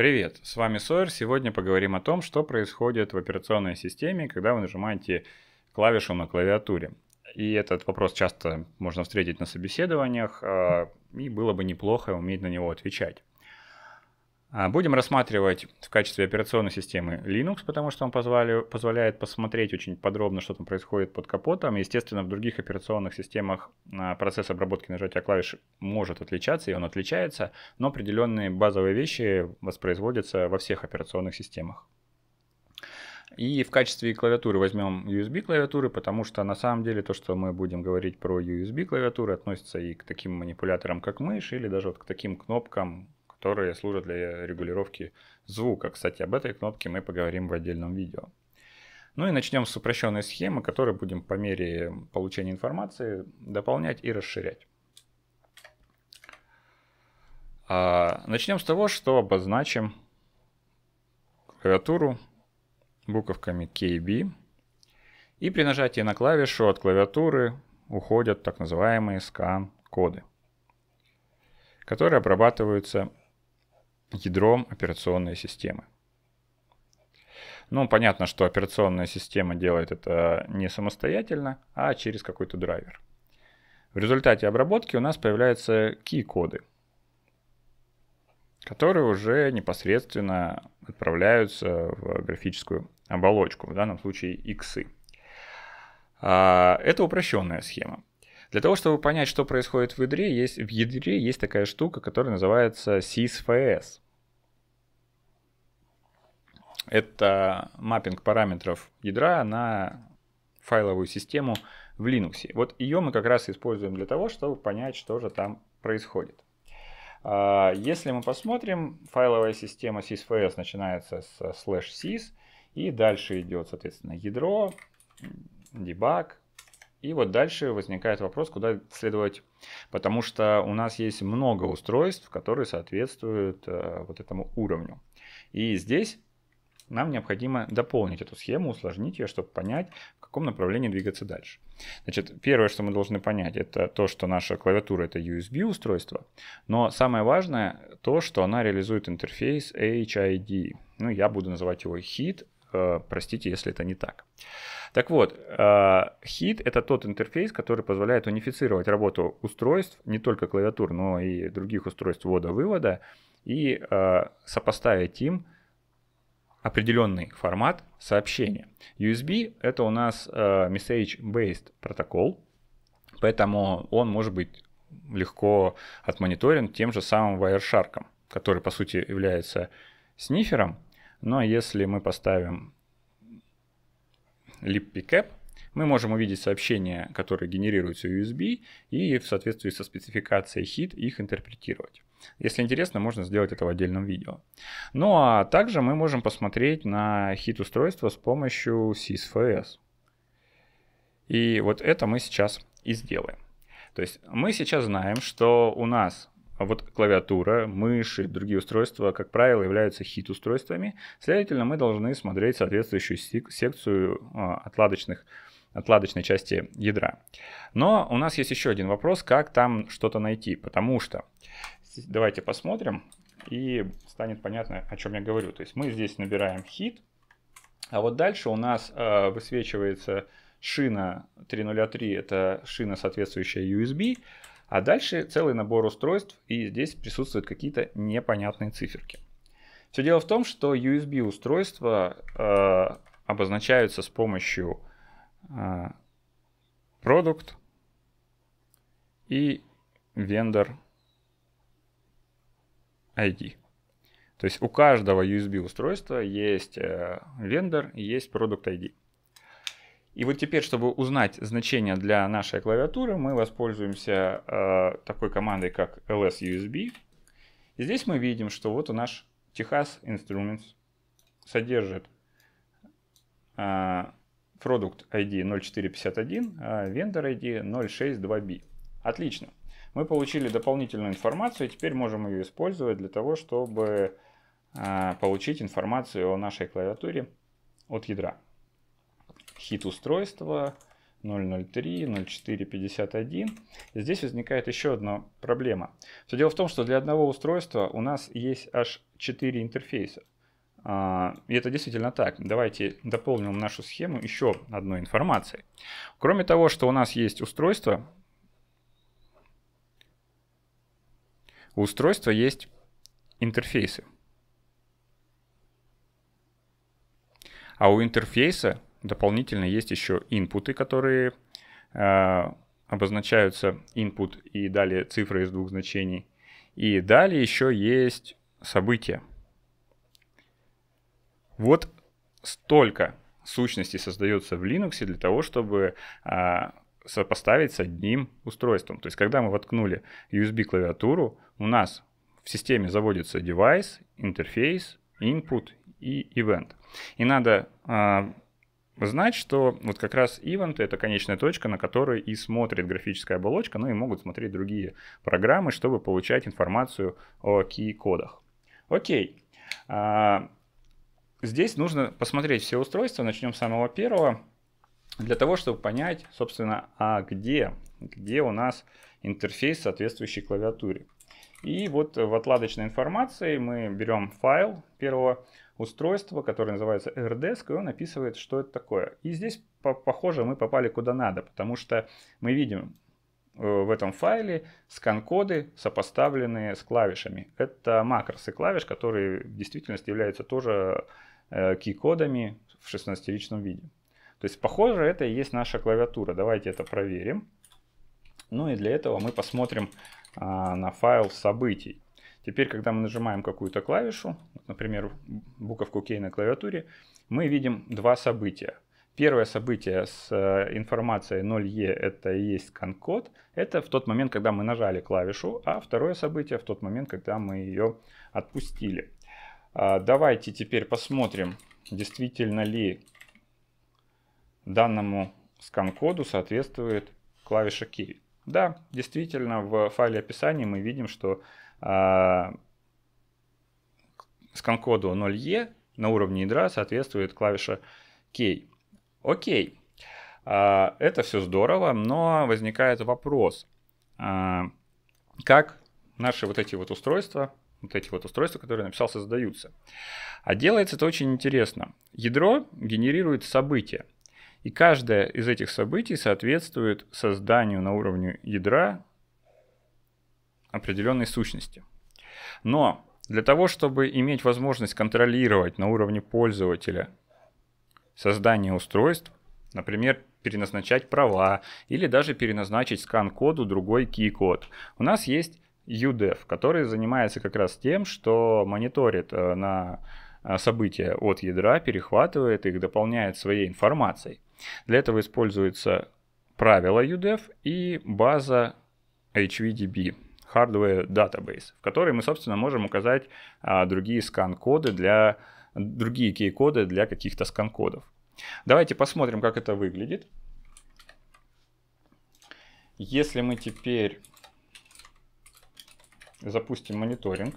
Привет, с вами Сойер. Сегодня поговорим о том, что происходит в операционной системе, когда вы нажимаете клавишу на клавиатуре. И этот вопрос часто можно встретить на собеседованиях, а, и было бы неплохо уметь на него отвечать. А, будем рассматривать в качестве операционной системы Linux, потому что он позвали, позволяет посмотреть очень подробно, что там происходит под капотом. Естественно, в других операционных системах а, процесс обработки нажатия клавиш может отличаться, и он отличается, но определенные базовые вещи воспроизводятся во всех операционных системах. И в качестве клавиатуры возьмем USB клавиатуры, потому что на самом деле то, что мы будем говорить про USB клавиатуры, относится и к таким манипуляторам, как мышь, или даже вот к таким кнопкам, которые служат для регулировки звука. Кстати, об этой кнопке мы поговорим в отдельном видео. Ну и начнем с упрощенной схемы, которую будем по мере получения информации дополнять и расширять. А, начнем с того, что обозначим клавиатуру буковками K И при нажатии на клавишу от клавиатуры уходят так называемые скан-коды, которые обрабатываются ядром операционной системы. Ну, понятно, что операционная система делает это не самостоятельно, а через какой-то драйвер. В результате обработки у нас появляются key-коды, которые уже непосредственно отправляются в графическую оболочку, в данном случае иксы. А, это упрощенная схема. Для того, чтобы понять, что происходит в ядре, есть, в ядре есть такая штука, которая называется CSFS. Это маппинг параметров ядра на файловую систему в Linux. Вот ее мы как раз используем для того, чтобы понять, что же там происходит. А, если мы посмотрим, файловая система sysfs начинается с slash sys, и дальше идет, соответственно, ядро, дебаг, и вот дальше возникает вопрос, куда следовать, потому что у нас есть много устройств, которые соответствуют э, вот этому уровню. И здесь нам необходимо дополнить эту схему, усложнить ее, чтобы понять, в каком направлении двигаться дальше. Значит, первое, что мы должны понять, это то, что наша клавиатура это USB устройство, но самое важное то, что она реализует интерфейс HID. Ну, я буду называть его HID, Э, простите, если это не так. Так вот, HIT э, — это тот интерфейс, который позволяет унифицировать работу устройств, не только клавиатур, но и других устройств ввода-вывода, и э, сопоставить им определенный формат сообщения. USB — это у нас message-based протокол, поэтому он может быть легко отмониторен тем же самым Wireshark, который, по сути, является снифером, но если мы поставим libpcap, мы можем увидеть сообщения, которые генерируются USB, и в соответствии со спецификацией HIT их интерпретировать. Если интересно, можно сделать это в отдельном видео. Ну а также мы можем посмотреть на HIT устройство с помощью SysFS. И вот это мы сейчас и сделаем. То есть мы сейчас знаем, что у нас а вот клавиатура, мышь и другие устройства, как правило, являются хит-устройствами. Следовательно, мы должны смотреть соответствующую секцию а, отладочных отладочной части ядра. Но у нас есть еще один вопрос, как там что-то найти, потому что давайте посмотрим и станет понятно, о чем я говорю. То есть мы здесь набираем хит, а вот дальше у нас э, высвечивается шина 303, это шина, соответствующая USB, а дальше целый набор устройств, и здесь присутствуют какие-то непонятные циферки. Все дело в том, что USB устройства э, обозначаются с помощью э, Product и вендор ID. То есть у каждого USB устройства есть э, и есть продукт ID. И вот теперь, чтобы узнать значение для нашей клавиатуры, мы воспользуемся э, такой командой, как lsusb. И здесь мы видим, что вот у наш Техас Instruments содержит э, продукт ID 0451, а vendor ID 062B. Отлично. Мы получили дополнительную информацию, и теперь можем ее использовать для того, чтобы э, получить информацию о нашей клавиатуре от ядра хит устройства 003, 0451. Здесь возникает еще одна проблема. Все дело в том, что для одного устройства у нас есть аж 4 интерфейса. А, и это действительно так. Давайте дополним нашу схему еще одной информацией. Кроме того, что у нас есть устройство, у устройства есть интерфейсы. А у интерфейса Дополнительно есть еще инпуты, которые э, обозначаются input и далее цифры из двух значений. И далее еще есть события. Вот столько сущностей создается в Linux для того, чтобы э, сопоставить с одним устройством. То есть, когда мы воткнули USB-клавиатуру, у нас в системе заводится девайс, интерфейс, input и event. И надо э, знать, что вот как раз ивенты это конечная точка, на которой и смотрит графическая оболочка, но ну и могут смотреть другие программы, чтобы получать информацию о key-кодах. Окей. А, здесь нужно посмотреть все устройства. Начнем с самого первого. Для того, чтобы понять, собственно, а где, где у нас интерфейс, соответствующий клавиатуре. И вот в отладочной информации мы берем файл первого устройство, которое называется AirDesk, и он описывает, что это такое. И здесь, похоже, мы попали куда надо, потому что мы видим э, в этом файле скан-коды, сопоставленные с клавишами. Это макросы клавиш, которые в действительности являются тоже э, кей-кодами в 16-ричном виде. То есть, похоже, это и есть наша клавиатура. Давайте это проверим. Ну и для этого мы посмотрим а, на файл событий. Теперь, когда мы нажимаем какую-то клавишу, например, буковку K на клавиатуре, мы видим два события. Первое событие с э, информацией 0E это и есть конкод. Это в тот момент, когда мы нажали клавишу, а второе событие в тот момент, когда мы ее отпустили. А, давайте теперь посмотрим, действительно ли данному скан-коду соответствует клавиша key. Да, действительно, в файле описания мы видим, что а, сканкоду 0E на уровне ядра соответствует клавиша K. Окей. А, это все здорово, но возникает вопрос, а, как наши вот эти вот устройства, вот эти вот устройства, которые написал, создаются. А делается это очень интересно. Ядро генерирует события, и каждое из этих событий соответствует созданию на уровне ядра определенной сущности. Но для того, чтобы иметь возможность контролировать на уровне пользователя создание устройств, например, переназначать права или даже переназначить скан-коду другой key-код, у нас есть UDEV, который занимается как раз тем, что мониторит э, на э, события от ядра, перехватывает их, дополняет своей информацией. Для этого используется правило UDEV и база HVDB, Hardware Database, в который мы, собственно, можем указать а, другие скан-коды для другие кей-коды для каких-то скан-кодов. Давайте посмотрим, как это выглядит. Если мы теперь запустим мониторинг,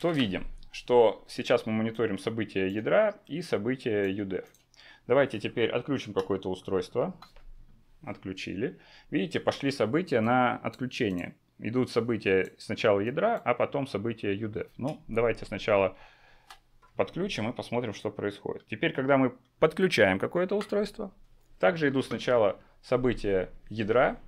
то видим, что сейчас мы мониторим события ядра и события UDEF. Давайте теперь отключим какое-то устройство. Отключили. Видите, пошли события на отключение. Идут события сначала ядра, а потом события UDEF. Ну, давайте сначала подключим и посмотрим, что происходит. Теперь, когда мы подключаем какое-то устройство, также идут сначала события ядра,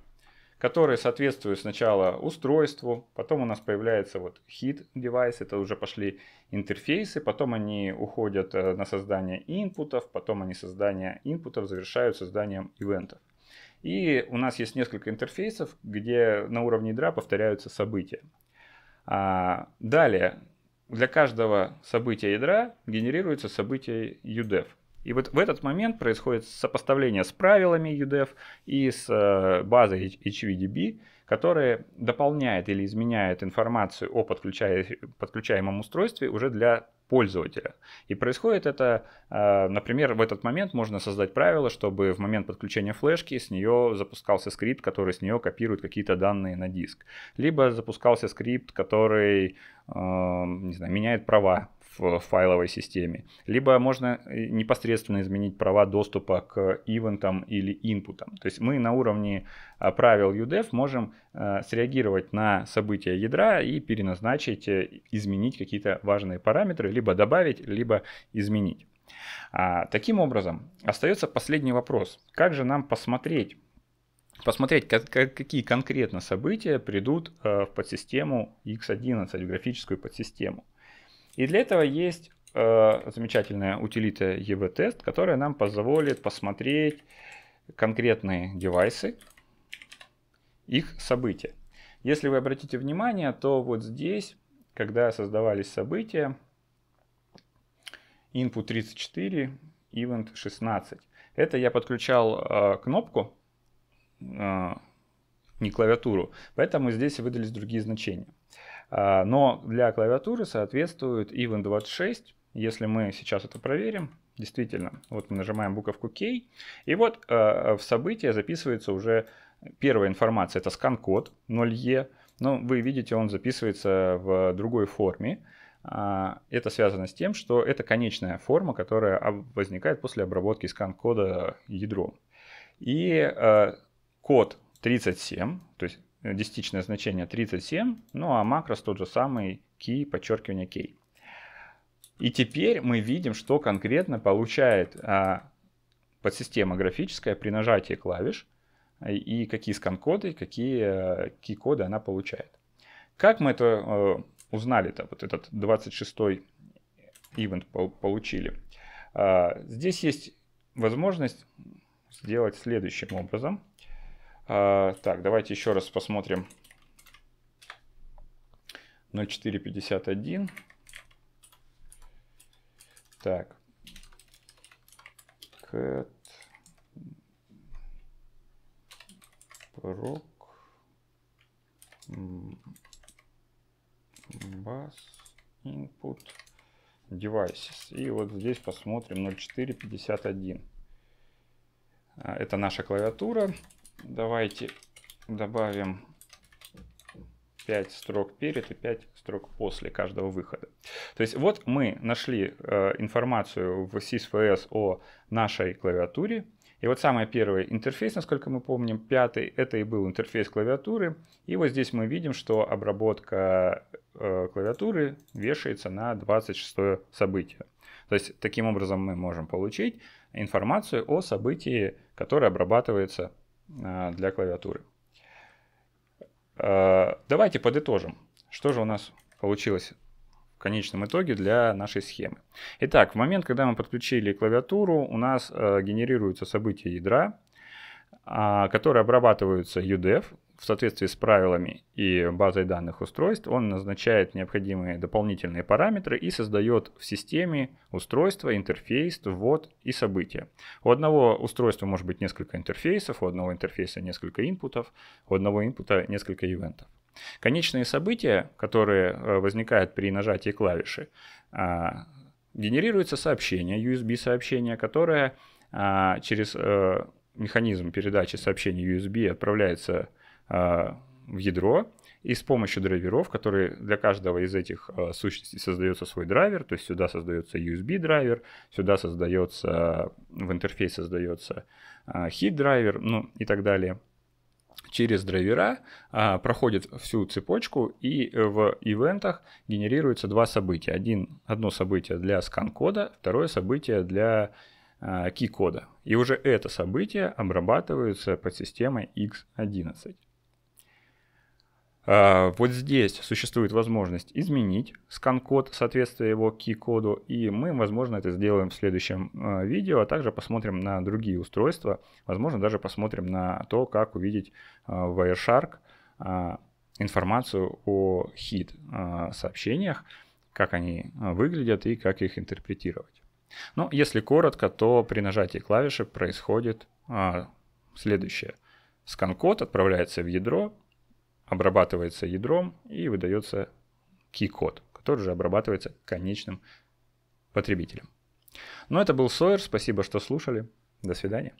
которые соответствуют сначала устройству, потом у нас появляется вот хит девайс, это уже пошли интерфейсы, потом они уходят э, на создание инпутов, потом они создание инпутов завершают созданием ивентов. И у нас есть несколько интерфейсов, где на уровне ядра повторяются события. А далее, для каждого события ядра генерируется событие UDEF. И вот в этот момент происходит сопоставление с правилами UDF и с э, базой HVDB, которая дополняет или изменяет информацию о подключаемом устройстве уже для пользователя. И происходит это, э, например, в этот момент можно создать правило, чтобы в момент подключения флешки с нее запускался скрипт, который с нее копирует какие-то данные на диск. Либо запускался скрипт, который, э, не знаю, меняет права в э, файловой системе. Либо можно э, непосредственно изменить права доступа к ивентам или инпутам. То есть мы на уровне э, правил UDEF можем среагировать на события ядра и переназначить, изменить какие-то важные параметры, либо добавить, либо изменить. А, таким образом, остается последний вопрос. Как же нам посмотреть, посмотреть, как, как, какие конкретно события придут э, в подсистему X11, в графическую подсистему. И для этого есть э, замечательная утилита EV-тест, которая нам позволит посмотреть конкретные девайсы, их события. Если вы обратите внимание, то вот здесь, когда создавались события, input 34, event 16. Это я подключал э, кнопку, э, не клавиатуру, поэтому здесь выдались другие значения. А, но для клавиатуры соответствует Even 26. Если мы сейчас это проверим, действительно, вот мы нажимаем буковку K, и вот а, в событие записывается уже первая информация, это скан-код 0E, но ну, вы видите, он записывается в другой форме. А, это связано с тем, что это конечная форма, которая возникает после обработки скан-кода ядром. И код 37, то есть Э, десятичное значение 37, ну а макрос тот же самый key, подчеркивание key. И теперь мы видим, что конкретно получает а, подсистема графическая при нажатии клавиш э, и какие скан-коды, какие а, э, key-коды она получает. Как мы это узнали-то, вот этот 26-й ивент получили? А, здесь есть возможность сделать следующим образом. А, так, давайте еще раз посмотрим. 0,451. Так. Cat. Прок. Бас. Input. Devices. И вот здесь посмотрим 0,451. А, это наша клавиатура. Давайте добавим 5 строк перед и 5 строк после каждого выхода. То есть вот мы нашли э, информацию в SysVS о нашей клавиатуре. И вот самый первый интерфейс, насколько мы помним, пятый, это и был интерфейс клавиатуры. И вот здесь мы видим, что обработка э, клавиатуры вешается на 26 событие. То есть таким образом мы можем получить информацию о событии, которое обрабатывается Э, для клавиатуры. Э, давайте подытожим, что же у нас получилось в конечном итоге для нашей схемы. Итак, в момент, когда мы подключили клавиатуру, у нас э, генерируются события ядра, а, которые обрабатываются UDF, в соответствии с правилами и базой данных устройств, он назначает необходимые дополнительные параметры и создает в системе устройство, интерфейс, ввод и события. У одного устройства может быть несколько интерфейсов, у одного интерфейса несколько инпутов, у одного инпута несколько ивентов. Конечные события, которые э, возникают при нажатии клавиши, а, генерируется сообщение, USB-сообщение, которое а, через э, механизм передачи сообщений USB отправляется а, в ядро, и с помощью драйверов, которые для каждого из этих э, сущностей создается свой драйвер, то есть сюда создается USB драйвер, сюда создается, в интерфейс создается а, хит э, драйвер, ну и так далее. Через драйвера э, проходит всю цепочку и э, в ивентах генерируется два события. Один, одно событие для скан-кода, второе событие для ки-кода. И уже это событие обрабатывается под системой X11. А, вот здесь существует возможность изменить скан-код соответствие его ки коду и мы, возможно, это сделаем в следующем а, видео, а также посмотрим на другие устройства, возможно, даже посмотрим на то, как увидеть а, в Wireshark информацию о хит-сообщениях, как они выглядят и как их интерпретировать. Но ну, если коротко, то при нажатии клавиши происходит следующее. Скан-код отправляется в ядро, обрабатывается ядром и выдается key-код, который же обрабатывается конечным потребителем. Но ну, это был Сойер, спасибо, что слушали. До свидания.